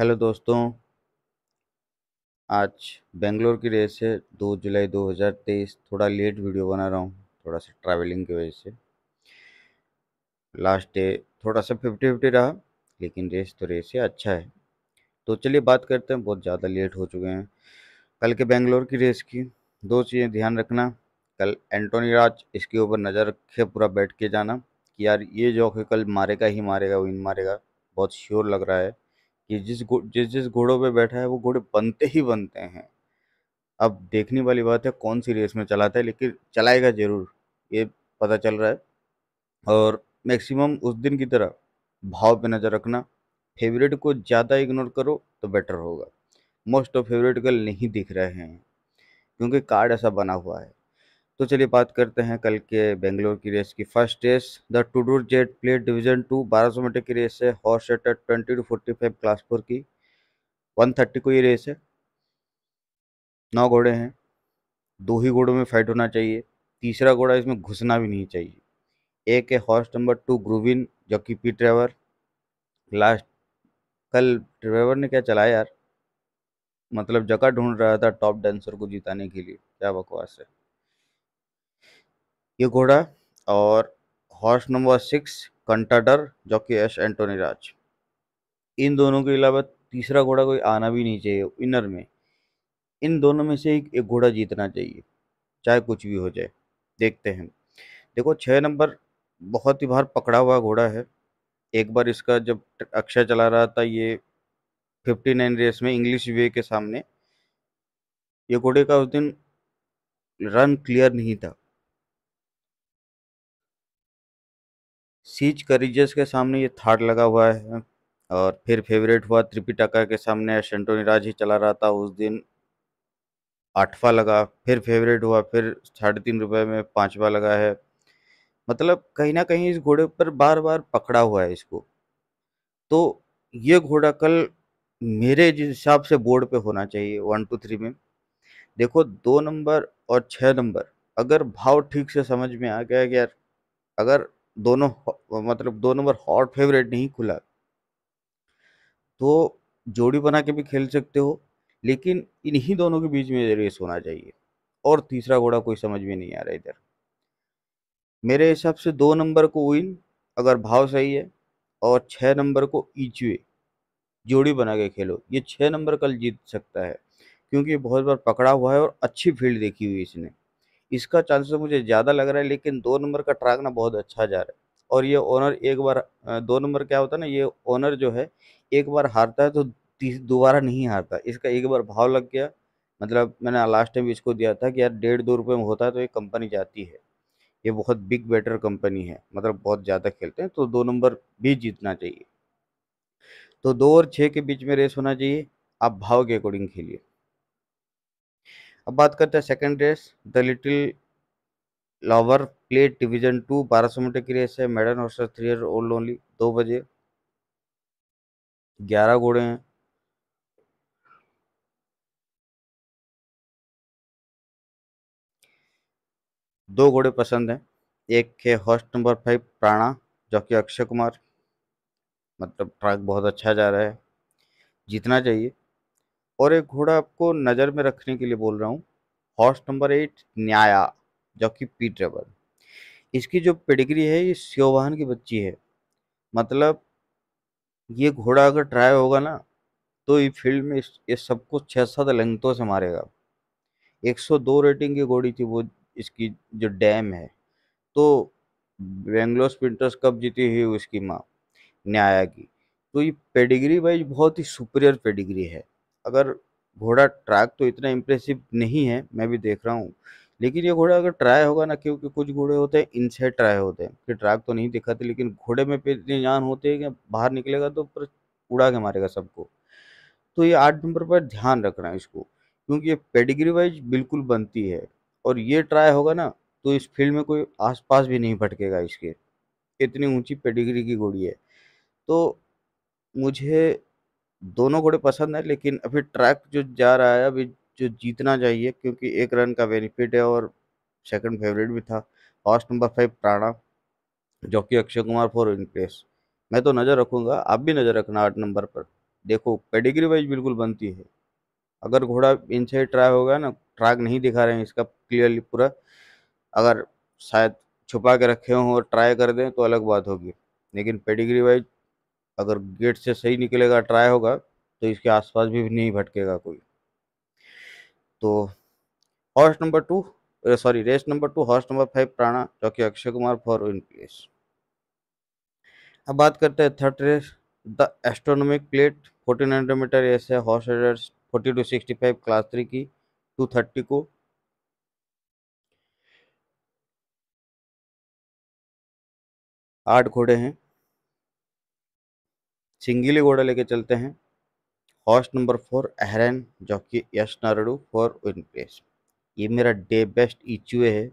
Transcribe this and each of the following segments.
hello दोस्तों आज बेंगलोर की रेस है दो जुलाई 2023 थोड़ा लेट वीडियो बना रहा हूँ थोड़ा सा ट्रैवलिंग की वजह से लास्ट डे थोड़ा सा फिफ्टी फिफ्टी रहा लेकिन रेस तो रेस है अच्छा है तो चलिए बात करते हैं बहुत ज़्यादा लेट हो चुके हैं कल के बेंगलोर की रेस की दो चीज़ें ध्यान रखना कल एंटोनी राज इसके ऊपर नज़र रखे पूरा बैठ के जाना कि यार ये जो है कल मारेगा ही मारेगा विन मारेगा बहुत श्योर लग रहा है कि जिस जिस जिस घोड़ों पे बैठा है वो घोड़े बनते ही बनते हैं अब देखने वाली बात है कौन सी रेस में चलाता है लेकिन चलाएगा ज़रूर ये पता चल रहा है और मैक्सिमम उस दिन की तरह भाव पे नज़र रखना फेवरेट को ज़्यादा इग्नोर करो तो बेटर होगा मोस्ट ऑफ फेवरेट कल नहीं दिख रहे हैं क्योंकि कार्ड ऐसा बना हुआ है तो चलिए बात करते हैं कल के बेंगलोर की रेस की first race the Tudor jet play division two 1200 metre की रेस है horse setter twenty to forty five class four की 130 को ये रेस है नौ घोड़े हैं दो ही घोड़ों में फाइट होना चाहिए तीसरा घोड़ा इसमें घुसना भी नहीं चाहिए एक है हॉर्स नंबर टू ग्रूविन जो कि पी ट्रेवर लास्ट कल ट्रेवर ने क्या चलाया यार मतलब जगह ढूंढ रहा था टॉप डांसर को जिताने के लिए क्या बकवास है ये घोड़ा और हॉर्स नंबर सिक्स कंटाडर जो कि एस एंटोनी राज इन दोनों के अलावा तीसरा घोड़ा कोई आना भी नहीं चाहिए इनर में इन दोनों में से एक घोड़ा जीतना चाहिए चाहे कुछ भी हो जाए देखते हैं देखो छः नंबर बहुत ही बार पकड़ा हुआ घोड़ा है एक बार इसका जब अक्षय चला रहा था ये फिफ्टी नाइन रेस में इंग्लिश वे के सामने ये घोड़े का उस दिन रन क्लियर नहीं था सीज करीजस के सामने ये थार्ड लगा हुआ है और फिर फेवरेट हुआ त्रिपिटका के सामने सेंटोनी राज ही चला रहा था उस दिन आठवा लगा फिर फेवरेट हुआ फिर साढ़े तीन रुपये में पाँचवा लगा है मतलब कहीं ना कहीं इस घोड़े पर बार बार पकड़ा हुआ है इसको तो ये घोड़ा कल मेरे जिस हिसाब से बोर्ड पे होना चाहिए वन टू थ्री में देखो दो नंबर और छः नंबर अगर भाव ठीक से समझ में आ गया यार अगर दोनों मतलब दो नंबर हॉट फेवरेट नहीं खुला तो जोड़ी बना के भी खेल सकते हो लेकिन इन्हीं दोनों के बीच में रेस होना चाहिए और तीसरा घोड़ा कोई समझ में नहीं आ रहा इधर मेरे हिसाब से दो नंबर को विन अगर भाव सही है और छः नंबर को ईच वे जोड़ी बना के खेलो ये छः नंबर कल जीत सकता है क्योंकि बहुत बार पकड़ा हुआ है और अच्छी फील्ड देखी हुई इसने इसका चांसेस मुझे ज़्यादा लग रहा है लेकिन दो नंबर का ट्रैक ना बहुत अच्छा जा रहा है और ये ओनर एक बार दो नंबर क्या होता है ना ये ओनर जो है एक बार हारता है तो दोबारा नहीं हारता इसका एक बार भाव लग गया मतलब मैंने लास्ट टाइम इसको दिया था कि यार डेढ़ दो रुपये में होता है तो ये कंपनी जाती है ये बहुत बिग बेटर कंपनी है मतलब बहुत ज़्यादा खेलते हैं तो दो नंबर भी जीतना चाहिए तो दो और छः के बीच में रेस होना चाहिए आप भाव के अकॉर्डिंग खेलिए अब बात करते हैं second race the little lover plate division two बारह सौ मीटर की रेस है maiden horses three year old only दो बजे ग्यारह घोड़े हैं दो घोड़े पसंद हैं एक है हॉस्ट नंबर फाइव प्राणा जो कि अक्षय कुमार मतलब ट्रैक बहुत अच्छा जा रहा है जीतना चाहिए और एक घोड़ा आपको नज़र में रखने के लिए बोल रहा हूँ हॉर्स नंबर एट न्याया जो कि पीट रबर इसकी जो पेडिग्री है ये सियोवाहन की बच्ची है मतलब ये घोड़ा अगर ट्राई होगा ना तो ये फील्ड में ये सबको छः सात लंगतों से मारेगा 102 रेटिंग की घोड़ी थी वो इसकी जो डैम है तो बेंगलोर स्प्रिंटर्स कप जीती हुई उसकी माँ न्याया की तो ये पेडिग्री वाइज बहुत ही सुपीरियर पेडिग्री है अगर घोड़ा ट्रैक तो इतना इम्प्रेसिव नहीं है मैं भी देख रहा हूँ लेकिन ये घोड़ा अगर ट्राई होगा ना क्योंकि कुछ घोड़े होते हैं इनसे ट्राई होते हैं कि ट्रैक तो नहीं दिखाते लेकिन घोड़े में पे इतने जान होते हैं कि बाहर निकलेगा तो पर उड़ा के मारेगा सबको तो ये आठ नंबर पर ध्यान रखना है इसको क्योंकि ये पेडिग्री वाइज बिल्कुल बनती है और ये ट्राई होगा ना तो इस फील्ड में कोई आसपास भी नहीं भटकेगा इसके इतनी ऊंची पेडिग्री की घोड़ी है तो मुझे दोनों घोड़े पसंद है लेकिन अभी ट्रैक जो जा रहा है अभी जो जीतना चाहिए क्योंकि एक रन का बेनिफिट है और सेकंड फेवरेट भी था हॉर्स नंबर फाइव प्राणा कि अक्षय कुमार फॉर प्लेस मैं तो नज़र रखूँगा आप भी नज़र रखना आठ नंबर पर देखो पेडिग्री वाइज बिल्कुल बनती है अगर घोड़ा इन साइड ट्राई होगा ना ट्रैक नहीं दिखा रहे हैं इसका क्लियरली पूरा अगर शायद छुपा के रखे हों और ट्राई कर दें तो अलग बात होगी लेकिन पेडिग्री वाइज अगर गेट से सही निकलेगा ट्राई होगा तो इसके आसपास भी नहीं भटकेगा कोई तो horse number two sorry race number two horse number five प्राणा चौकी Akshay Kumar for win place अब बात करते हैं third race the astronomic plate fourteen hundred metre race है horse rated forty to sixty five class three की टू थर्टी को आठ घोड़े हैं सिंगिली घोड़ा लेके चलते हैं हॉर्स नंबर फोर जो कि यश नारडू फॉर विन प्लेस ये मेरा डे बेस्ट इचुए है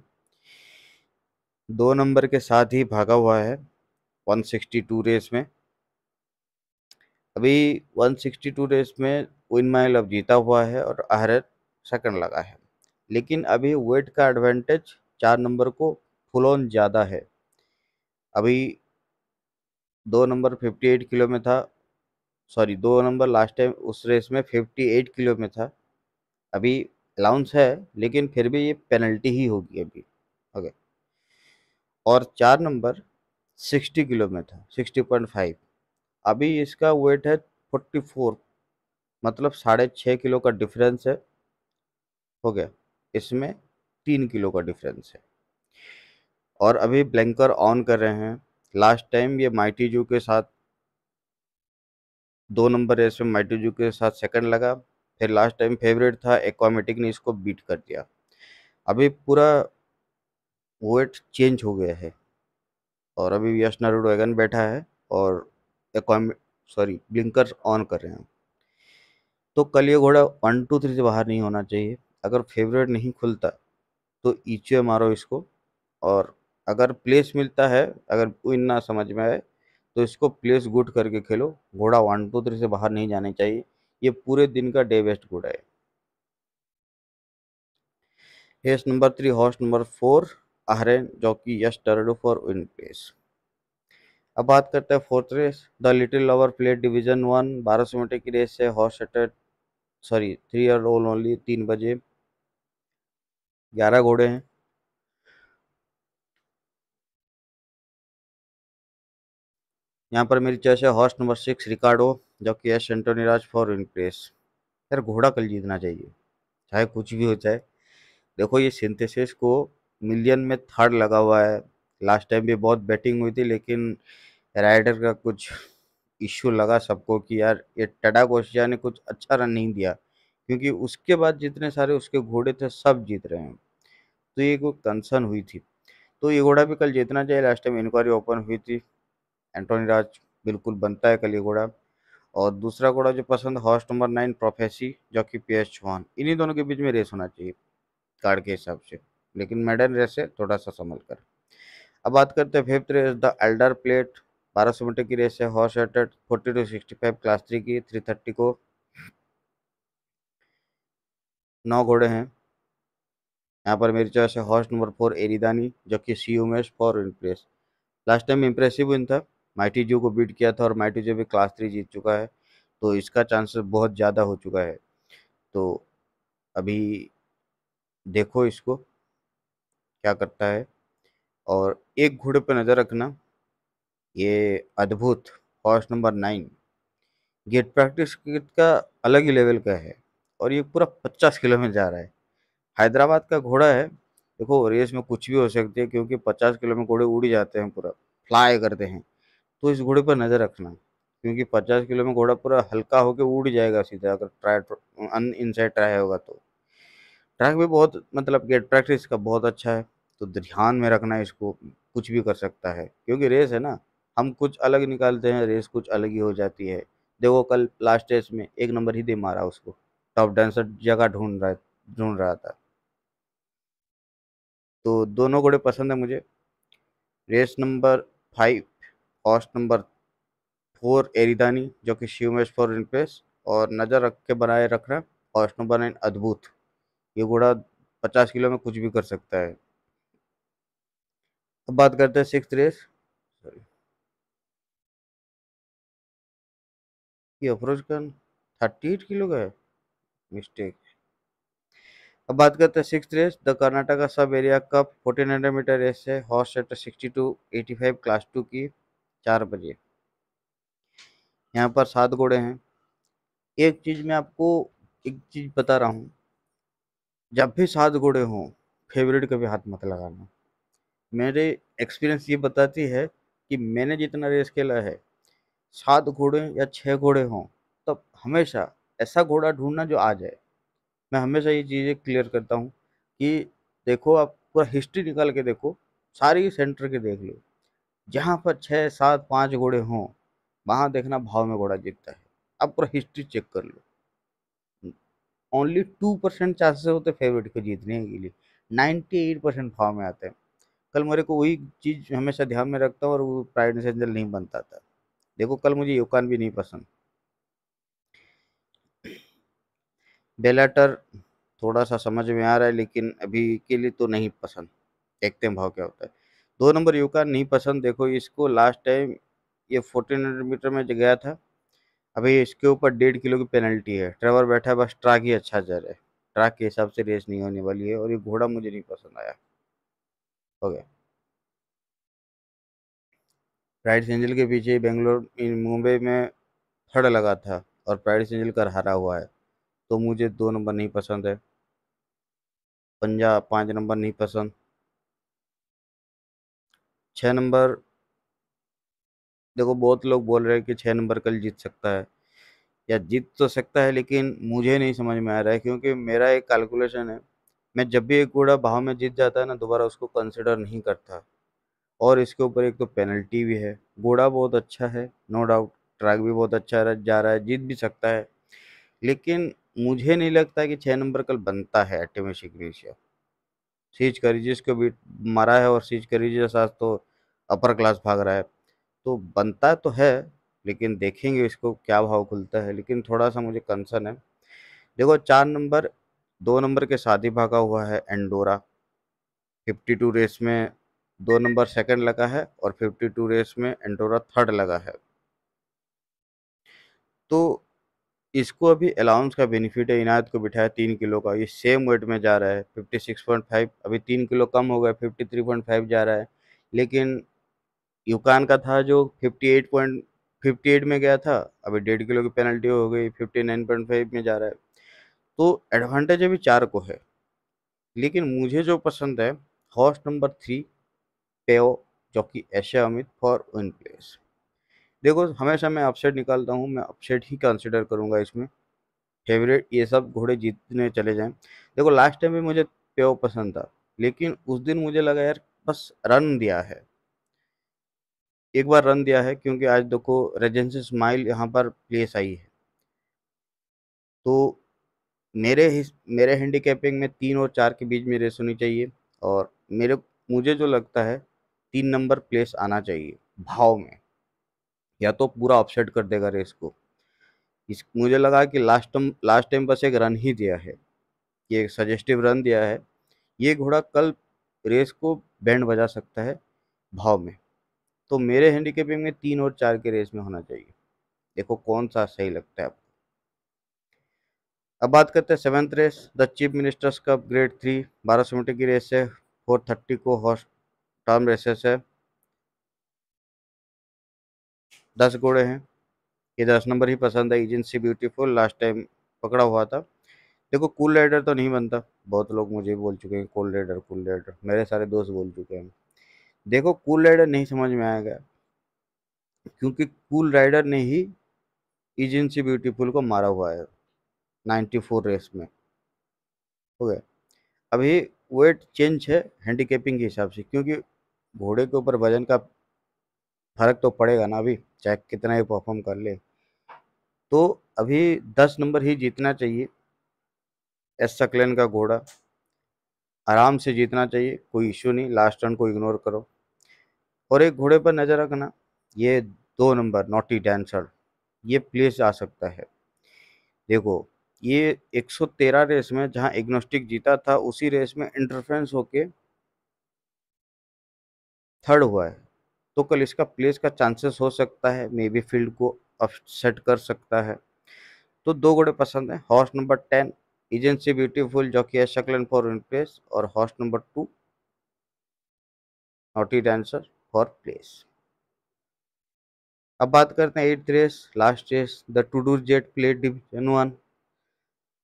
दो नंबर के साथ ही भागा हुआ है 162 रेस में अभी 162 रेस में विन माइल अब जीता हुआ है और अहरन सेकंड लगा है लेकिन अभी वेट का एडवांटेज चार नंबर को फुल ऑन ज़्यादा है अभी दो नंबर 58 किलो में था सॉरी दो नंबर लास्ट टाइम उस रेस में 58 किलो में था अभी अलाउंस है लेकिन फिर भी ये पेनल्टी ही होगी अभी ओके और चार नंबर 60 किलो में था 60.5 अभी इसका वेट है 44 मतलब साढ़े छः किलो का डिफरेंस है हो गया इसमें तीन किलो का डिफरेंस है और अभी ब्लैंकर ऑन कर रहे हैं लास्ट टाइम ये माइटी जू के साथ दो नंबर रेस में माइटी जू के साथ सेकंड लगा फिर लास्ट टाइम फेवरेट था एक्वामेटिक ने इसको बीट कर दिया अभी पूरा वेट चेंज हो गया है और अभी यश नारूड वैगन बैठा है और सॉरी ब्लिंकर्स ऑन कर रहे हैं तो कल ये घोड़ा वन टू थ्री से बाहर नहीं होना चाहिए अगर फेवरेट नहीं खुलता तो ईचे मारो इसको और अगर प्लेस मिलता है अगर विन ना समझ में आए तो इसको प्लेस गुड करके खेलो घोड़ा वन टू थ्री से बाहर नहीं जाने चाहिए ये पूरे दिन का डे बेस्ट घोड़ा है race number three horse number four आहरेन जो कि यश टर्ड फॉर विन प्लेस अब बात करते हैं fourth race the little lover play division one बारह सौ मीटर की रेस है horse rated sorry three year only तीन बजे ग्यारह घोड़े हैं यहाँ पर मेरी चॉइस है हॉर्स नंबर सिक्स रिकार्डो जबकि S Antony Raj for impress यार घोड़ा कल जीतना चाहिए चाहे कुछ भी हो जाए देखो ये सिंथेसिस को मिलियन में थर्ड लगा हुआ है लास्ट टाइम भी बहुत बैटिंग हुई थी लेकिन राइडर का कुछ इश्यू लगा सबको कि यार ये टडा कोशिया ने कुछ अच्छा रन नहीं दिया क्योंकि उसके बाद जितने सारे उसके घोड़े थे सब जीत रहे हैं तो ये कोई कंसर्न हुई थी तो ये घोड़ा भी कल जीतना चाहिए लास्ट टाइम इंक्वायरी ओपन हुई थी एंटोनी राज बिल्कुल बनता है कली घोड़ा और दूसरा घोड़ा जो पसंद हॉर्स नंबर नाइन प्रोफेसी जो कि पी एस चौहान इन्हीं दोनों के बीच में रेस होना चाहिए कार्ड के हिसाब से लेकिन मेडन रेस है थोड़ा सा संभल कर अब बात करते हैं fifth race the elder plate बारह सौ मीटर की रेस है horse rated forty to sixty five class three की थ्री थर्टी को नौ घोड़े हैं यहाँ पर मेरी चॉइस है हॉर्स नंबर फोर एरिदानी जो कि C Umesh for impress last time impressive win था माइटी जू को बीट किया था और माइटी जो भी क्लास थ्री जीत चुका है तो इसका चांसेस बहुत ज़्यादा हो चुका है तो अभी देखो इसको क्या करता है और एक घोड़े पर नज़र रखना ये अद्भुत horse number nine get practice cricket का अलग ही लेवल का है और ये पूरा पचास किलो में जा रहा है हैदराबाद का घोड़ा है देखो रेस में कुछ भी हो सकती है क्योंकि पचास किलो में घोड़े उड़ जाते हैं पूरा फ्लाई करते हैं तो इस घोड़े पर नज़र रखना क्योंकि पचास किलो में घोड़ा पूरा हल्का होकर उड़ जाएगा सीधा अगर ट्राई अन इनसाइड ट्राई होगा तो ट्रैक भी बहुत मतलब गेट प्रैक्टिस का बहुत अच्छा है तो ध्यान में रखना इसको कुछ भी कर सकता है क्योंकि रेस है ना हम कुछ अलग निकालते हैं रेस कुछ अलग ही हो जाती है देखो कल लास्ट रेस में एक नंबर ही दे मारा उसको टॉप डांसर जगह ढूंढ रहा ढूंढ रहा था तो दोनों घोड़े पसंद है मुझे race number five horse number four एरिदानी जो कि शिव फॉर रिप्लेस और नज़र रख के बनाए रख रहा है हॉर्स नंबर नाइन अद्भुत ये घोड़ा पचास किलो में कुछ भी कर सकता है अब बात करते हैं सिक्स रेस सॉरी ये approach gun thirty eight kilo का है मिस्टेक अब बात करते हैं six race the Karnataka sub area cup fourteen hundred metre race है horse sector sixty to eighty five class two की चार बजे यहाँ पर सात घोड़े हैं एक चीज़ मैं आपको एक चीज़ बता रहा हूँ जब भी सात घोड़े हों फेवरेट का भी हाथ मत लगाना मेरे एक्सपीरियंस ये बताती है कि मैंने जितना रेस खेला है सात घोड़े या छः घोड़े हों तब हमेशा ऐसा घोड़ा ढूंढना जो आ जाए मैं हमेशा ये चीज़ें क्लियर करता हूँ कि देखो आप पूरा हिस्ट्री निकाल के देखो सारी सेंटर के देख लो जहाँ पर छः सात पाँच घोड़े हों वहाँ देखना भाव में घोड़ा जीतता है अब पूरा हिस्ट्री चेक कर लो ओनली टू परसेंट चांसेस होते फेवरेट को जीतने के लिए नाइन्टी एट परसेंट भाव में आते हैं कल मेरे को वही चीज़ हमेशा ध्यान में रखता हूँ और वो प्राइड एसेंजल नहीं बनता था देखो कल मुझे योकान भी नहीं पसंद बेलाटर थोड़ा सा समझ में आ रहा है लेकिन अभी के लिए तो नहीं पसंद देखते हैं भाव क्या होता है दो नंबर युवका नहीं पसंद देखो इसको लास्ट टाइम ये फोर्टीन हंड्रेड मीटर में गया था अभी इसके ऊपर डेढ़ किलो की पेनल्टी है ड्राइवर बैठा है बस ट्रैक ही अच्छा जा रहा है ट्रैक के हिसाब से रेस नहीं होने वाली है और ये घोड़ा मुझे नहीं पसंद आया हो गया प्राइड एंजल के पीछे बेंगलोर मुंबई में थर्ड लगा था और प्राइड एंजल कर हरा हुआ है तो मुझे दो नंबर नहीं पसंद है पंजा पाँच नंबर नहीं पसंद छः नंबर देखो बहुत लोग बोल रहे हैं कि छः नंबर कल जीत सकता है या जीत तो सकता है लेकिन मुझे नहीं समझ में आ रहा है क्योंकि मेरा एक कैलकुलेशन है मैं जब भी एक घोड़ा भाव में जीत जाता है ना दोबारा उसको कंसिडर नहीं करता और इसके ऊपर एक तो पेनल्टी भी है घोड़ा बहुत अच्छा है नो डाउट ट्रैक भी बहुत अच्छा जा रहा है जीत भी सकता है लेकिन मुझे नहीं लगता कि छः नंबर कल बनता है एटमेशिक रेशिया सीज करीजिस को भी मारा है और सीज करीजिस आज तो अपर क्लास भाग रहा है तो बनता तो है लेकिन देखेंगे इसको क्या भाव खुलता है लेकिन थोड़ा सा मुझे कंसर्न है देखो चार नंबर दो नंबर के साथ ही भागा हुआ है एंडोरा 52 रेस में दो नंबर सेकंड लगा है और 52 रेस में एंडोरा थर्ड लगा है तो इसको अभी अलाउंस का बेनिफिट है इनायत को बिठाया तीन किलो का ये सेम वेट में जा रहा है 56.5 अभी तीन किलो कम हो गया 53.5 जा रहा है लेकिन युकान का था जो फिफ्टी एट में गया था अभी डेढ़ किलो की पेनल्टी हो गई 59.5 में जा रहा है तो एडवांटेज अभी चार को है लेकिन मुझे जो पसंद है हॉर्स नंबर थ्री पेओ जो कि एशिया अमित फॉर वन प्लेस देखो हमेशा मैं अपसेट निकालता हूँ मैं अपसेट ही कंसिडर करूँगा इसमें फेवरेट ये सब घोड़े जीतने चले जाएं देखो लास्ट टाइम भी मुझे पेओ पसंद था लेकिन उस दिन मुझे लगा यार बस रन दिया है एक बार रन दिया है क्योंकि आज देखो रेजेंसी स्माइल यहाँ पर प्लेस आई है तो मेरे मेरे हैंडीकैपिंग में तीन और चार के बीच में रेस होनी चाहिए और मेरे मुझे जो लगता है तीन नंबर प्लेस आना चाहिए भाव में या तो पूरा ऑपसेट कर देगा रेस को इस मुझे लगा कि लास्ट टाइम लास्ट टाइम बस एक रन ही दिया है ये एक सजेस्टिव रन दिया है ये घोड़ा कल रेस को बैंड बजा सकता है भाव में तो मेरे हैंडीकेपिंग में तीन और चार के रेस में होना चाहिए देखो कौन सा सही लगता है आपको अब बात करते हैं seventh race the chief minister's cup grade three बारह सौ मीटर की रेस है फोर थर्टी को हॉर्स टर्म रेसेस है दस घोड़े हैं ये दस नंबर ही पसंद है एजेंसी ब्यूटीफुल लास्ट टाइम पकड़ा हुआ था देखो कूल राइडर तो नहीं बनता बहुत लोग मुझे बोल चुके हैं कूल राइडर कूल राइडर मेरे सारे दोस्त बोल चुके हैं देखो कूल राइडर नहीं समझ में आएगा क्योंकि कूल राइडर ने ही एजेंसी ब्यूटीफुल को मारा हुआ है 94 रेस में हो गया अभी वेट चेंज है हैंडीकेपिंग के हिसाब से क्योंकि घोड़े के ऊपर वजन का फर्क तो पड़ेगा ना अभी चाहे कितना ही परफॉर्म कर ले तो अभी दस नंबर ही जीतना चाहिए एस सकलेन का घोड़ा आराम से जीतना चाहिए कोई इश्यू नहीं लास्ट रन को इग्नोर करो और एक घोड़े पर नज़र रखना ये दो नंबर नोटी डांसर ये प्लेस जा सकता है देखो ये 113 रेस में जहां एग्नोस्टिक जीता था उसी रेस में इंटरफेंस होके थर्ड हुआ है तो कल इसका प्लेस का चांसेस हो सकता है मे बी फील्ड को अपसेट कर सकता है तो दो घोड़े पसंद हैं horse number ten agency beautiful जो कि है शक्लन फॉर प्लेस और horse number two naughty dancer for place अब बात करते हैं eighth race last race the Tudor jet plate division one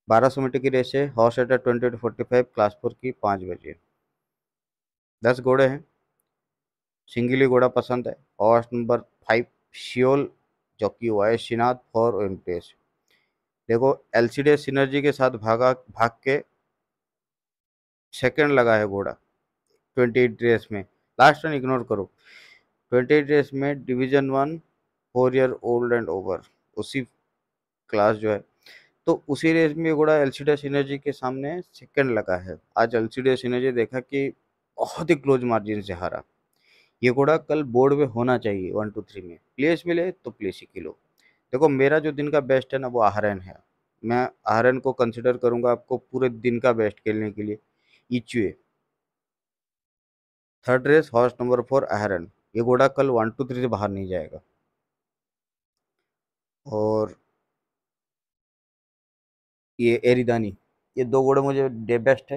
बारह सौ मीटर की रेस है हॉर्स एटर twenty to forty five class four की पाँच बजे दस घोड़े हैं सिंगली घोड़ा पसंद है हॉर्स नंबर फाइव शियोल जो कि वायस श्रीनाथ फॉर एम्प्रेस देखो एल सी डी सिनर्जी के साथ भागा भाग के सेकेंड लगा है घोड़ा ट्वेंटी एट रेस में लास्ट वन इग्नोर करो ट्वेंटी डेज में division one four year old and over उसी क्लास जो है तो उसी रेस में घोड़ा एल सी के सामने सेकेंड लगा है आज एल सी देखा कि बहुत ही क्लोज मार्जिन से हारा ये घोड़ा कल बोर्ड में होना चाहिए वन टू थ्री में प्लेस मिले तो प्लेस ही किलो देखो मेरा जो दिन का बेस्ट है ना वो आहरन है मैं आहरन को कंसिडर करूँगा आपको पूरे दिन का बेस्ट खेलने के लिए इचुए third race horse number four आहरन ये घोड़ा कल वन टू थ्री से बाहर नहीं जाएगा और ये एरिदानी ये दो घोड़े मुझे डे बेस्ट है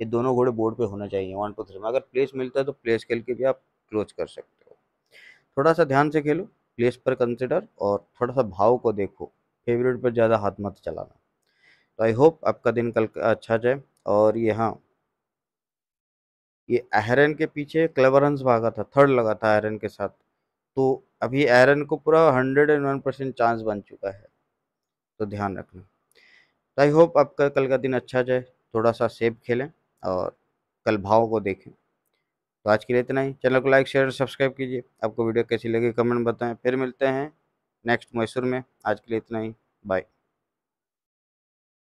ये दोनों घोड़े बोर्ड पे होना चाहिए वन टू थ्री में अगर प्लेस मिलता है तो प्लेस खेल के भी आप क्लोज कर सकते हो थोड़ा सा ध्यान से खेलो प्लेस पर कंसिडर और थोड़ा सा भाव को देखो फेवरेट पर ज़्यादा हाथ मत चलाना तो आई होप आपका दिन कल अच्छा जाए और ये हाँ ये एहरन के पीछे क्लेवर भागा था थर्ड लगा था एहरन के साथ तो अभी एहरन को पूरा hundred and one percent chance बन चुका है तो ध्यान रखना तो आई होप आपका कल का दिन अच्छा जाए थोड़ा सा सेफ खेलें और कल भाव को देखें तो आज के लिए इतना ही चैनल को लाइक शेयर सब्सक्राइब कीजिए आपको वीडियो कैसी लगी कमेंट बताएं फिर मिलते हैं नेक्स्ट मैसूर में आज के लिए इतना ही बाय